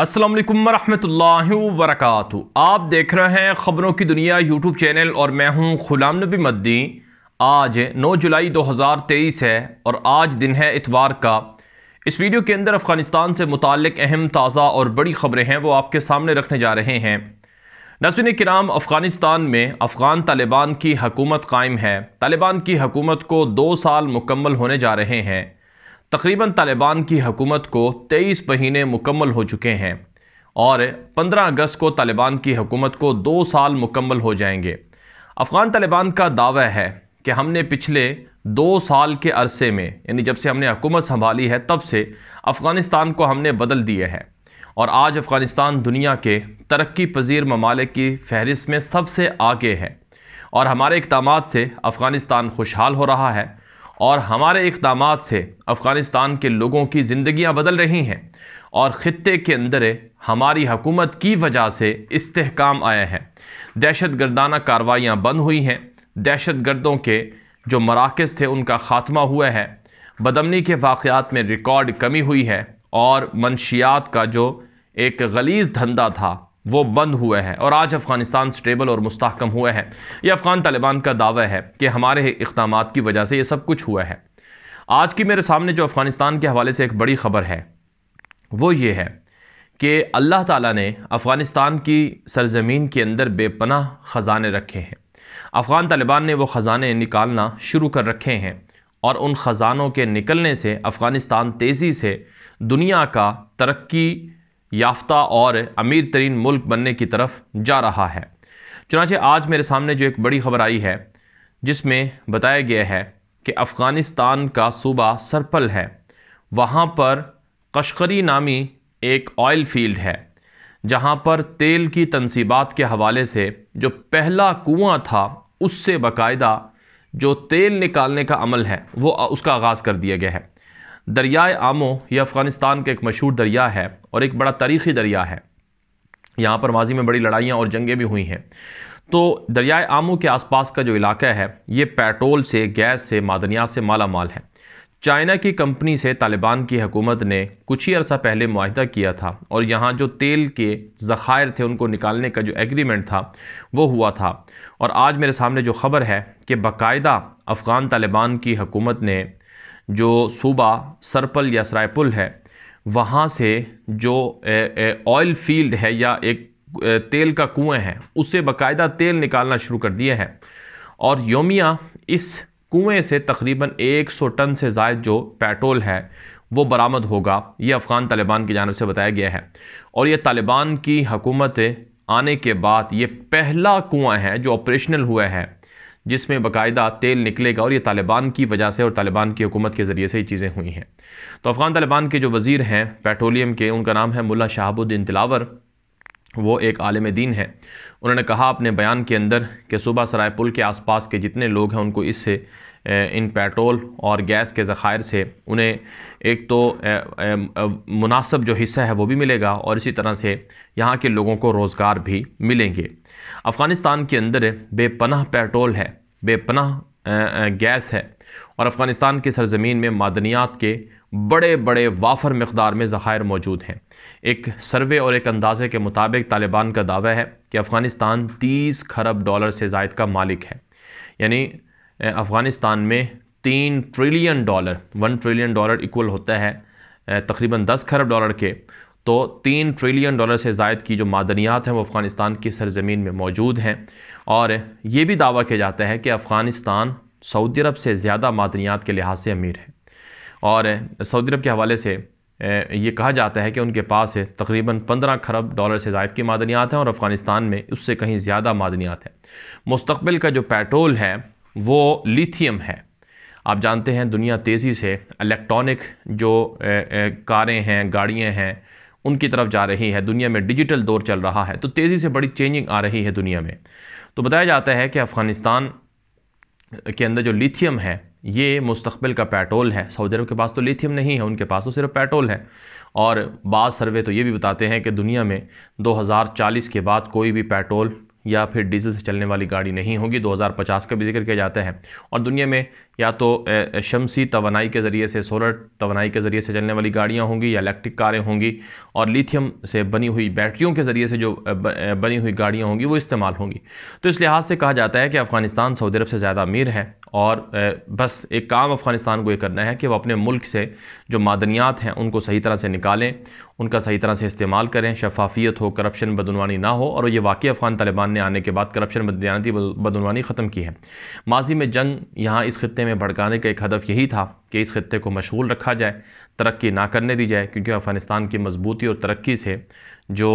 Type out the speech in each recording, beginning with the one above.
असलम वरहमल वरक आप देख रहे हैं ख़बरों की दुनिया यूट्यूब चैनल और मैं हूं ग़ुलाम नबी मद्दी आज 9 जुलाई 2023 है और आज दिन है इतवार का इस वीडियो के अंदर अफ़गानिस्तान से मुतक अहम ताज़ा और बड़ी ख़बरें हैं वो आपके सामने रखने जा रहे हैं नसिन कराम अफ़गानिस्तान में अफ़गान तालिबान की हकूमत कायम है तालिबान की हकूमत को दो साल मुकम्मल होने जा रहे हैं तकरीबन तालिबान की हकूमत को तेईस महीने मुकम्मल हो चुके हैं और 15 अगस्त को तालिबान की हकूमत को दो साल मुकम्मल हो जाएंगे अफ़गान तालिबान का दावा है कि हमने पिछले दो साल के अरसे में यानी जब से हमने हकूमत संभाली है तब से अफ़गानिस्तान को हमने बदल दिया है और आज अफ़गानिस्तान दुनिया के तरक्की पजीर ममालिक की फहरिस्त में सबसे आगे है और हमारे इकदाम से अफ़गानिस्तान खुशहाल हो रहा है और हमारे इकदाम से अफ़गानिस्तान के लोगों की ज़िंदियाँ बदल रही हैं और ख़त्े के अंदर हमारी हकूमत की वजह से इस्तेकाम आया है दहशत गर्दाना कार्रवाइयाँ बंद हुई हैं दहशत गर्दों के जो मराकज़ थे उनका ख़ात्मा हुआ है बदमनी के वाक़ात में रिकॉर्ड कमी हुई है और मनशियात का जो एक गलीज धंधा था वो बंद हुए हैं और आज अफ़गानिस्तान स्टेबल और मुस्तकम हुए हैं यह अफ़गान तालिबान का दावा है कि हमारे इकदाम की वजह से ये सब कुछ हुआ है आज की मेरे सामने जो अफ़गानिस्तान के हवाले से एक बड़ी ख़बर है वो ये है कि अल्लाह ताला ने अफ़गानिस्तान की सरजमीन के अंदर बेपनाह ख़जाने रखे हैं अफ़गान तालिबान ने वो ख़जाने निकालना शुरू कर रखे हैं और उन ख़जानों के निकलने से अफ़गानिस्तान तेज़ी से दुनिया का तरक्की याफ्ता और अमीर तरीन मुल्क बनने की तरफ जा रहा है चुनाचे आज मेरे सामने जो एक बड़ी खबर आई है जिसमें बताया गया है कि अफ़गानिस्तान का सूबा सरपल है वहाँ पर कश्करी नामी एक ऑयल फील्ड है जहाँ पर तेल की तनसीबात के हवाले से जो पहला कुआं था उससे बाकायदा जो तेल निकालने का अमल है वो उसका आगाज़ कर दिया गया है दरियाए आमो ये अफ़गानिस्तान का एक मशहूर दरिया है और एक बड़ा तारीख़ी दरिया है यहाँ पर माजी में बड़ी लड़ाइयाँ और जंगें भी हुई हैं तो दरियाए आमो के आसपास का जो इलाका है ये पेट्रोल से गैस से मादनियात से माला माल है चाइना की कंपनी से तालिबान की हकूमत ने कुछ ही अरसा पहले माहदा किया था और यहाँ जो तेल के ज़ख़ायर थे उनको निकालने का जो एग्रीमेंट था वो हुआ था और आज मेरे सामने जो ख़बर है कि बाकायदा अफ़गान तालिबान की हकूमत ने जो सूबा सरपल या सरायपुल है वहाँ से जो ऑयल फील्ड है या एक तेल का कुएं है उससे बकायदा तेल निकालना शुरू कर दिया है और योमिया इस कुएं से तकरीबन 100 टन से जायद जो पेट्रोल है वो बरामद होगा ये अफ़गान तालिबान की जानब से बताया गया है और ये तालिबान की हकूमत आने के बाद ये पहला कुआं है जो ऑपरेशनल हुआ है जिसमें बाकायदा तेल निकलेगा और ये तालिबान की वजह से और तालिबान की हुकूमत के ज़रिए से ये चीज़ें हुई हैं तो अफ़गान तालिबान के जो वज़ीर हैं पेट्रोलियम के उनका नाम है मुला शहाबुद्दीन दिलावर वो एक आलम दीन है उन्होंने कहा अपने बयान के अंदर कि सुबह सराय पुल के आसपास के जितने लोग हैं उनको इससे इन पेट्रोल और गैस के ज़ख़ायर से उन्हें एक तो मुनासब जो हिस्सा है वो भी मिलेगा और इसी तरह से यहाँ के लोगों को रोज़गार भी मिलेंगे अफ़गानिस्तान के अंदर बेपनाह पेट्रोल है बेपनाह गैस है और अफ़गानिस्तान की सरजमीन में मादनियात के बड़े बड़े वाफर मकदार में ज़ख़ायर मौजूद हैं एक सर्वे और एक अंदाज़े के मुताबिक तालिबान का दावा है कि अफ़गानिस्तान तीस खरब डॉलर से जायद का मालिक है यानी अफ़गानिस्तान में तीन trillion dollar one trillion dollar equal होता है तकरीबन दस खरब डॉलर के तो तीन ट्रिलियन डॉलर से जायद की जो मादनियात हैं वो अफ़गानिस्तान की सरजमीन में मौजूद हैं और ये भी दावा किया जाता है कि अफ़गानिस्तान सऊदी अरब से ज़्यादा मादनियात के लिहाज से अमीर है और सऊदी अरब के हवाले से ये कहा जाता है कि उनके पास तकरीबन पंद्रह खरब डॉलर से ज़ायद की मादनियात हैं और अफ़गानिस्तान में उससे कहीं ज़्यादा मादनियात हैं मुस्तबिल का जो पेट्रोल है वो लिथियम है आप जानते हैं दुनिया तेज़ी से इलेक्ट्रॉनिक जो कारें हैं गाड़ियाँ हैं उनकी तरफ जा रही है दुनिया में डिजिटल दौर चल रहा है तो तेज़ी से बड़ी चेंजिंग आ रही है दुनिया में तो बताया जाता है कि अफ़गानिस्तान के अंदर जो लिथियम है ये मुस्तबिल का पेट्रोल है सऊदी अरब के पास तो लिथियम नहीं है उनके पास तो सिर्फ पेट्रोल है और बाद सर्वे तो ये भी बताते हैं कि दुनिया में 2040 के बाद कोई भी पेट्रोल या फिर डीजल से चलने वाली गाड़ी नहीं होगी 2050 का भी जिक्र किया जाता है और दुनिया में या तो शमसी तोानाई के ज़रिए से सोलर तोनाई के ज़रिए से चलने वाली गाड़ियाँ होंगी या इलेक्ट्रिक कारें होंगी और लिथियम से बनी हुई बैटरियों के ज़रिए से जो बनी हुई गाड़ियाँ होंगी वो इस्तेमाल होंगी तो इस लिहाज से कहा जाता है कि अफ़गानिस्तान सऊदी अरब से ज़्यादा अमीर है और बस एक काम अफ़गानिस्तान को ये करना है कि वह अपने मुल्क से जो मादनियात हैं उनको सही तरह से निकालें उनका सही तरह से इस्तेमाल करें शफाफियत हो करप्शन बदनवानी ना हो और ये वाकई अफ़गान तालिबान ने आने के बाद करप्शन बदनती बदनवानी ख़त्म की है माजी में जंग यहाँ इस खत्े में भड़काने का एक हदफ यही था कि इस खत्े को मशगूल रखा जाए तरक्की ना करने दी जाए क्योंकि अफ़गानिस्तान की मजबूती और तरक्की से जो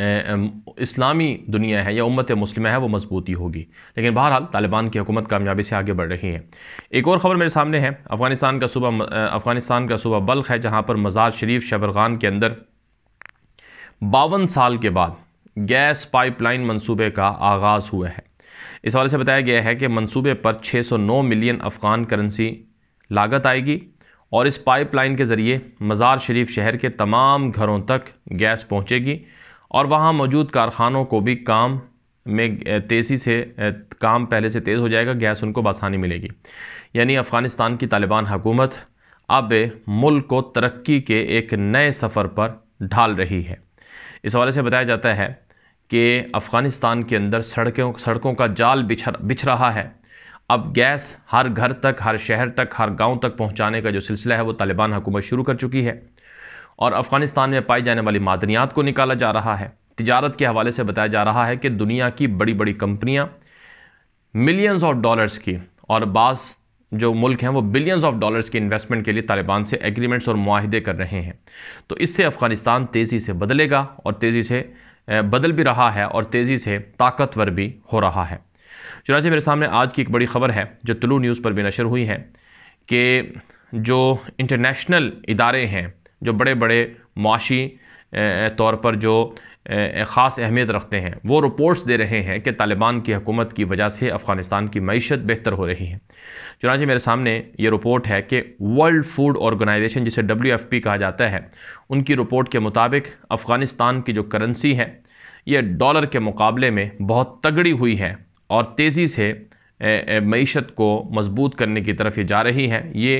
इस्लामी दुनिया है या उम्मत मुस्लिम है वो मजबूती होगी लेकिन बहरहाल तालिबान की हुकूमत कामयाबी से आगे बढ़ रही है एक और ख़बर मेरे सामने है अफ़गानिस्तान का सूबा अफ़गानिस्तान का सूबा बल्ख है जहाँ पर मज़ार शरीफ शबरगान के अंदर बावन साल के बाद गैस पाइपलाइन मंसूबे का आगाज़ हुआ है इस हवाले से बताया गया है कि मंसूबे पर 609 मिलियन अफ़गान करेंसी लागत आएगी और इस पाइपलाइन के ज़रिए मज़ार शरीफ शहर के तमाम घरों तक गैस पहुँचेगी और वहाँ मौजूद कारखानों को भी काम में तेज़ी से काम पहले से तेज़ हो जाएगा गैस उनको बसानी मिलेगी यानी अफ़गानिस्तान की तालिबान हुकूमत अब मुल्क को तरक्की के एक नए सफ़र पर ढाल रही है इस हवाले से बताया जाता है कि अफ़गानिस्तान के अंदर सड़कों सड़कों का जाल बिछ बिछ रहा है अब गैस हर घर तक हर शहर तक हर गांव तक पहुंचाने का जो सिलसिला है वो तालिबान हुकूमत शुरू कर चुकी है और अफ़गानिस्तान में पाई जाने वाली मादनियात को निकाला जा रहा है तजारत के हवाले से बताया जा रहा है कि दुनिया की बड़ी बड़ी कंपनियाँ मिलियंस ऑफ डॉलर्स की और बास जो मुल्क हैं वो बिलियंस ऑफ डॉलर्स की इन्वेस्टमेंट के लिए तालिबान से एग्रीमेंट्स और माहदे कर रहे हैं तो इससे अफ़गानिस्तान तेज़ी से बदलेगा और तेज़ी से बदल भी रहा है और तेज़ी से ताकतवर भी हो रहा है चुनाचे मेरे सामने आज की एक बड़ी ख़बर है जो तुलू न्यूज़ पर भी नशर हुई है कि जो इंटरनेशनल इदारे हैं जो बड़े बड़े माशी तौर पर जो ख़ास अहमियत रखते हैं वो रिपोर्ट्स दे रहे हैं कि तालिबान की हकूमत की वजह से अफ़गानिस्तान की मीशत बेहतर हो रही है चुनाच मेरे सामने ये रिपोर्ट है कि वर्ल्ड फूड ऑर्गेनाइजेशन जिसे डब्ल्यू कहा जाता है उनकी रिपोर्ट के मुताबिक अफ़गानिस्तान की जो करेंसी है ये डॉलर के मुकाबले में बहुत तगड़ी हुई है और तेज़ी से मीशत को मजबूत करने की तरफ ये जा रही है ये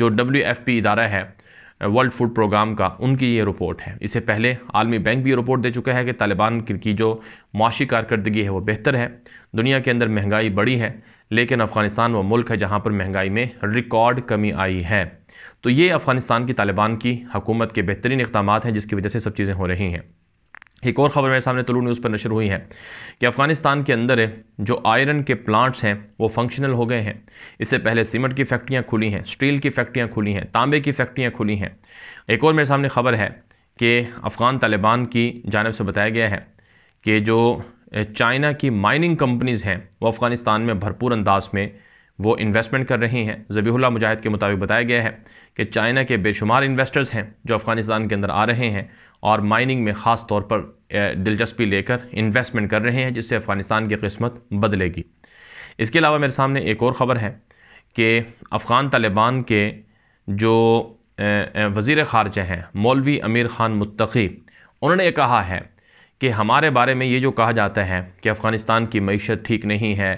जो डब्ल्यू एफ़ पी इदारा है वर्ल्ड फूड प्रोग्राम का उनकी ये रिपोर्ट है इससे पहले आलमी बैंक भी ये रिपोर्ट दे चुका है कि तालिबान की जो माशी कारकर्दगी है वो बेहतर है दुनिया के अंदर महंगाई बढ़ी है लेकिन अफ़गानिस्तान वो मुल्क है जहाँ पर महंगाई में रिकॉर्ड कमी आई है तो ये अफ़गानिस्तान की तालिबान की हकूमत के बेहतरीन इकदाम हैं जिसकी वजह से सब चीज़ें हो रही हैं एक और ख़बर मेरे सामने तुलू न्यूज़ पर नशर हुई है कि अफ़गानिस्तान के अंदर जो आयरन के प्लांट्स हैं वो फंक्शनल हो गए हैं इससे पहले सीमेंट की फैक्ट्रियाँ खुली हैं स्टील की फैक्ट्रियाँ खुली हैं तांबे की फैक्ट्रियाँ खुली हैं एक और मेरे सामने ख़बर है कि अफ़गान तालिबान की जानब से बताया गया है कि जो चाइना की माइनिंग कंपनीज़ हैं वो अफ़गानिस्तान में भरपूर अंदाज में वो इन्वेस्टमेंट कर रही हैं जबीहुल्ला मुजाहिद के मुताबिक बताया गया है कि चाइना के बेशुमार इन्वेस्टर्स हैं जो अफ़गानिस्तान के अंदर आ रहे हैं और माइनिंग में ख़ास तौर पर दिलचस्पी लेकर इन्वेस्टमेंट कर रहे हैं जिससे अफ़गानिस्तान की किस्मत बदलेगी इसके अलावा मेरे सामने एक और ख़बर है कि अफ़गान तालिबान के जो वज़ी ख़ारजा हैं मौलवी अमीर ख़ान मुतकी उन्होंने ये कहा है कि हमारे बारे में ये जो कहा जाता है कि अफ़गानिस्तान की मीशत ठीक नहीं है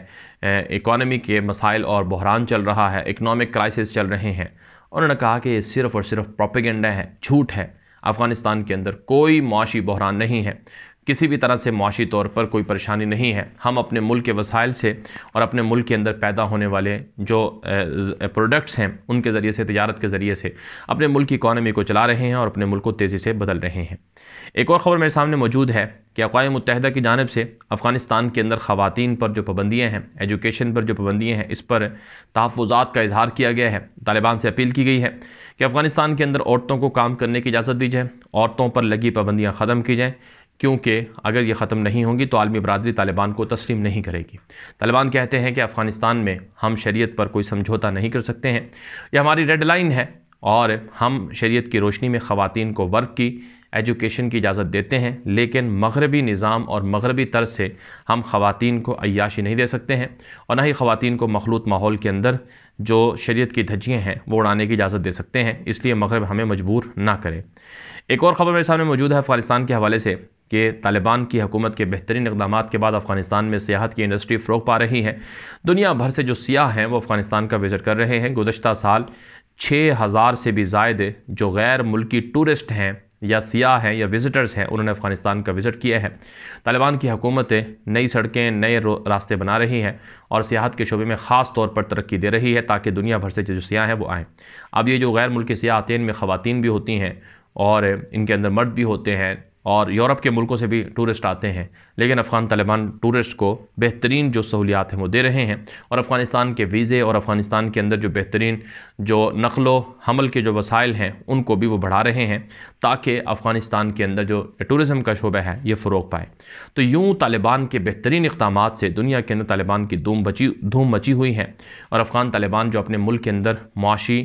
इकॉनमी के मसाइल और बहरान चल रहा है इकनॉमिक क्राइसिस चल रहे हैं उन्होंने कहा कि ये सिर्फ़ और सिर्फ प्रोपिगेंडा है झूठ है अफगानिस्तान के अंदर कोई मुआशी बहरान नहीं है किसी भी तरह से मुआशी तौर पर कोई परेशानी नहीं है हम अपने मुल्क के वसाइल से और अपने मुल्क के अंदर पैदा होने वाले जो प्रोडक्ट्स हैं उनके ज़रिए से तजारत के ज़रिए से अपने मुल्क की इकानमी को चला रहे हैं और अपने मुल्क को तेज़ी से बदल रहे हैं एक और ख़बर मेरे सामने मौजूद है कि अकवा मुतहद की जानब से अफ़गानिस्तान के अंदर ख़वान पर जो पाबंदियाँ हैं एजुकेशन पर जो पाबंदियाँ हैं इस पर तहफ़ात का इजहार किया गया है तालिबान से अपील की गई है कि अफ़गानिस्तान के अंदर औरतों को काम करने की इजाज़त दी जाए औरतों पर लगी पाबंदियाँ ख़त्म की जाएँ क्योंकि अगर ये ख़त्म नहीं होंगी तो आलमी बरदरी तालिबान को तस्लीम नहीं करेगी तालिबान कहते हैं कि अफ़गानिस्तान में हम शरीत पर कोई समझौता नहीं कर सकते हैं यह हमारी रेड लाइन है और हम शरीत की रोशनी में ख़वान को वर्क की एजुकेशन की इजाज़त देते हैं लेकिन मगरबी निज़ाम और मगरबी तर्ज से हम खातन को अयाशी नहीं दे सकते हैं और ना ही ख़वातीन को मखलूत माहौल के अंदर जो शरीत की धज्जियाँ हैं वो उड़ाने की इजाज़त दे सकते हैं इसलिए मगरब हमें मजबूर ना करें एक और ख़बर मेरे सामने मौजूद है अफ़गानिस्तान के हवाले से कि तालिबान की हकूमत के बेहतरीन इकदाम के बाद अफ़गानिस्तान में सियाहत की इंडस्ट्री फ़रोग पा रही है दुनिया भर से जो सियाह हैं वो अफ़गानिस्तान का विज़िट कर रहे हैं गुजशत साल छः हज़ार से भी जायद जो गैर मुल्की टूरिस्ट हैं या सियाह हैं या विज़िटर्स हैं उन्होंने अफ़गानिस्तान का विज़िट किया है तालिबान की हकूमतें नई सड़कें नए रास्ते बना रही हैं और सियाहत के शोबे में ख़ास तौर पर तरक्की दे रही है ताकि दुनिया भर से जो सियाह हैं वो आएँ अब ये जो गैर मुल्की सियाह आते हैं इनमें ख़वान भी होती हैं और इनके अंदर मर्द भी होते हैं और यूरोप के मुल्कों से भी टूरिस्ट आते हैं लेकिन अफ़गान तालिबान टूरिस्ट को बेहतरीन जो सहूलियात हैं वो दे रहे हैं और अफ़गानिस्तान के वीज़े और अफ़गानिस्तान के अंदर जो बेहतरीन जो नकलो हमल के जो वसाइल हैं उनको भी वो बढ़ा रहे हैं ताकि अफ़गानिस्तान के अंदर जो टूरिज़म का शोबा है ये फ़रोग पाए तो यूँ तालिबान के बेहतरीन इकदाम से दुनिया के अंदर तालिबान की धूम बची धूम मची हुई है और अफ़गान तालिबान जो अपने मुल्क के अंदर माशी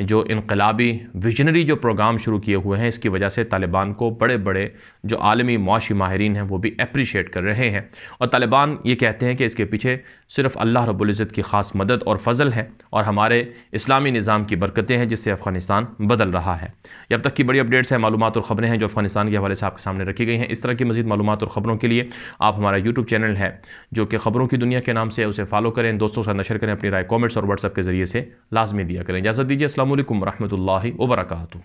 जो इनकलाबी विजनरी जो प्रोग्राम शुरू किए हुए हैं इसकी वजह से तालिबान को बड़े बड़े जो आलमी माशी माहरीन हैं वो भी अप्रिशिएट कर रहे हैं और तालिबान ये कहते हैं कि इसके पीछे सिर्फ अल्लाह रबुल्जत की ख़ास मदद और फजल है और हमारे इस्लामी निज़ाम की बरकतें हैं जिससे अफ़गानिस्तान बदल रहा है जब तक की बड़ी अपडेट्स हैं मालूम और ख़बरें हैं जो अफ़गानिस्तान के हवाले से आपके सामने रखी गई हैं इस तरह की मजीद मालूम और ख़बरों के लिए आप हमारा यूट्यूब चैनल है जो कि ख़बरों की दुनिया के नाम से उसे फॉलो करें दोस्तों से नशर करें अपनी राय कॉमेंट्स और व्हाट्सअप के ज़रिए से लाजमी दिया करें इजाज़त दीजिए अल्लाम वरहमल वबरकू